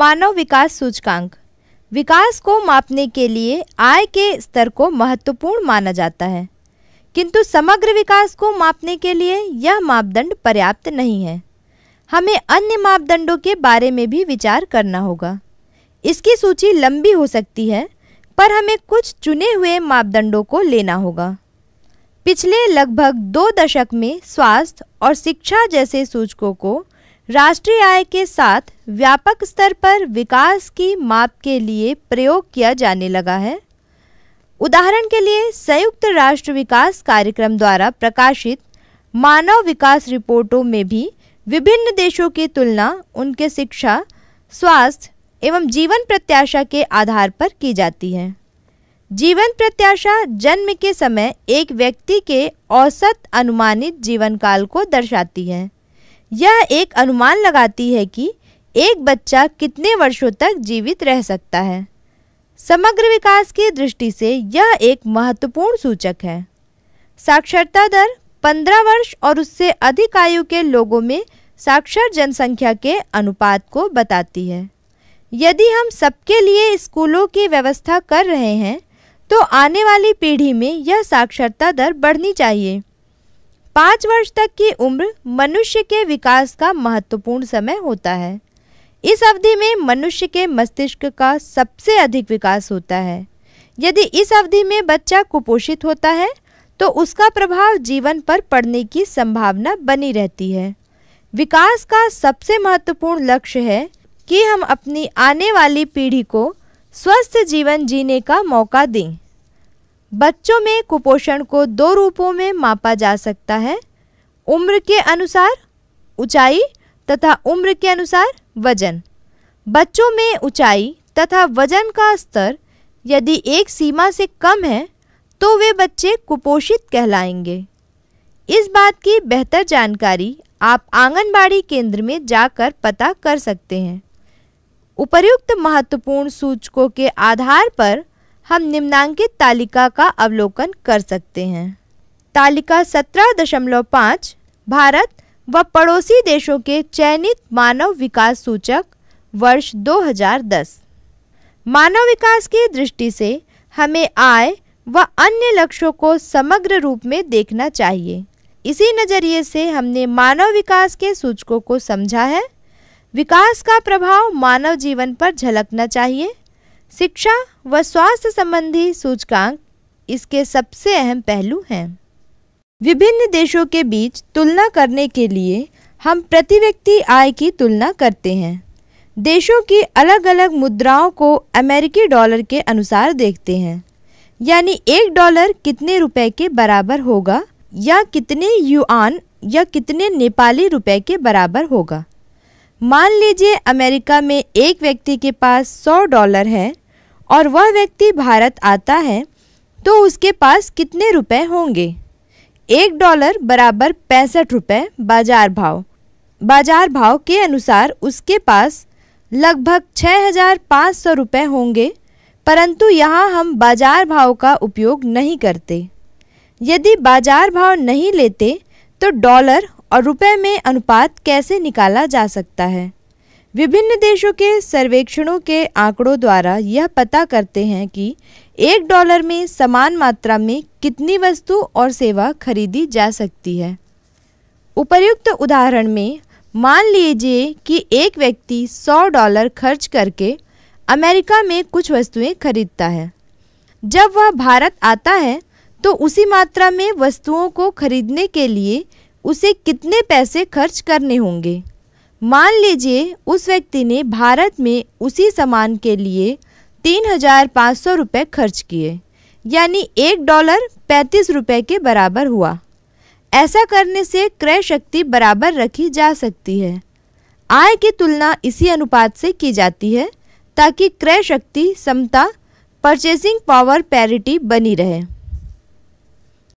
मानव विकास सूचकांक विकास को मापने के लिए आय के स्तर को महत्वपूर्ण माना जाता है किंतु समग्र विकास को मापने के लिए यह मापदंड पर्याप्त नहीं है हमें अन्य मापदंडों के बारे में भी विचार करना होगा इसकी सूची लंबी हो सकती है पर हमें कुछ चुने हुए मापदंडों को लेना होगा पिछले लगभग दो दशक में स्वास्थ्य और शिक्षा जैसे सूचकों को राष्ट्रीय आय के साथ व्यापक स्तर पर विकास की माप के लिए प्रयोग किया जाने लगा है उदाहरण के लिए संयुक्त राष्ट्र विकास कार्यक्रम द्वारा प्रकाशित मानव विकास रिपोर्टों में भी विभिन्न देशों की तुलना उनके शिक्षा स्वास्थ्य एवं जीवन प्रत्याशा के आधार पर की जाती है जीवन प्रत्याशा जन्म के समय एक व्यक्ति के औसत अनुमानित जीवन काल को दर्शाती है यह एक अनुमान लगाती है कि एक बच्चा कितने वर्षों तक जीवित रह सकता है समग्र विकास की दृष्टि से यह एक महत्वपूर्ण सूचक है साक्षरता दर 15 वर्ष और उससे अधिक आयु के लोगों में साक्षर जनसंख्या के अनुपात को बताती है यदि हम सबके लिए स्कूलों की व्यवस्था कर रहे हैं तो आने वाली पीढ़ी में यह साक्षरता दर बढ़नी चाहिए पाँच वर्ष तक की उम्र मनुष्य के विकास का महत्वपूर्ण समय होता है इस अवधि में मनुष्य के मस्तिष्क का सबसे अधिक विकास होता है यदि इस अवधि में बच्चा कुपोषित होता है तो उसका प्रभाव जीवन पर पड़ने की संभावना बनी रहती है विकास का सबसे महत्वपूर्ण लक्ष्य है कि हम अपनी आने वाली पीढ़ी को स्वस्थ जीवन जीने का मौका दें बच्चों में कुपोषण को दो रूपों में मापा जा सकता है उम्र के अनुसार ऊंचाई तथा उम्र के अनुसार वजन बच्चों में ऊंचाई तथा वजन का स्तर यदि एक सीमा से कम है तो वे बच्चे कुपोषित कहलाएंगे इस बात की बेहतर जानकारी आप आंगनबाड़ी केंद्र में जाकर पता कर सकते हैं उपर्युक्त महत्वपूर्ण सूचकों के आधार पर हम निम्नांकित तालिका का अवलोकन कर सकते हैं तालिका 17.5 भारत व पड़ोसी देशों के चयनित मानव विकास सूचक वर्ष 2010 मानव विकास की दृष्टि से हमें आय व अन्य लक्ष्यों को समग्र रूप में देखना चाहिए इसी नज़रिए से हमने मानव विकास के सूचकों को समझा है विकास का प्रभाव मानव जीवन पर झलकना चाहिए शिक्षा व स्वास्थ्य संबंधी सूचकांक इसके सबसे अहम पहलू हैं विभिन्न देशों के बीच तुलना करने के लिए हम प्रति व्यक्ति आय की तुलना करते हैं देशों की अलग अलग मुद्राओं को अमेरिकी डॉलर के अनुसार देखते हैं यानी एक डॉलर कितने रुपए के बराबर होगा या कितने युआन या कितने नेपाली रुपए के बराबर होगा मान लीजिए अमेरिका में एक व्यक्ति के पास सौ डॉलर है और वह व्यक्ति भारत आता है तो उसके पास कितने रुपए होंगे एक डॉलर बराबर पैंसठ रुपये बाजार भाव बाजार भाव के अनुसार उसके पास लगभग छः हज़ार पाँच सौ रुपये होंगे परंतु यहाँ हम बाजार भाव का उपयोग नहीं करते यदि बाजार भाव नहीं लेते तो डॉलर और रुपए में अनुपात कैसे निकाला जा सकता है विभिन्न देशों के सर्वेक्षणों के आंकड़ों द्वारा यह पता करते हैं कि एक डॉलर में समान मात्रा में कितनी वस्तु और सेवा खरीदी जा सकती है उपर्युक्त उदाहरण में मान लीजिए कि एक व्यक्ति 100 डॉलर खर्च करके अमेरिका में कुछ वस्तुएं खरीदता है जब वह भारत आता है तो उसी मात्रा में वस्तुओं को खरीदने के लिए उसे कितने पैसे खर्च करने होंगे मान लीजिए उस व्यक्ति ने भारत में उसी सामान के लिए तीन हजार पाँच सौ रुपये खर्च किए यानी एक डॉलर पैंतीस रुपये के बराबर हुआ ऐसा करने से क्रय शक्ति बराबर रखी जा सकती है आय की तुलना इसी अनुपात से की जाती है ताकि क्रय शक्ति समता परचेसिंग पावर पैरिटी बनी रहे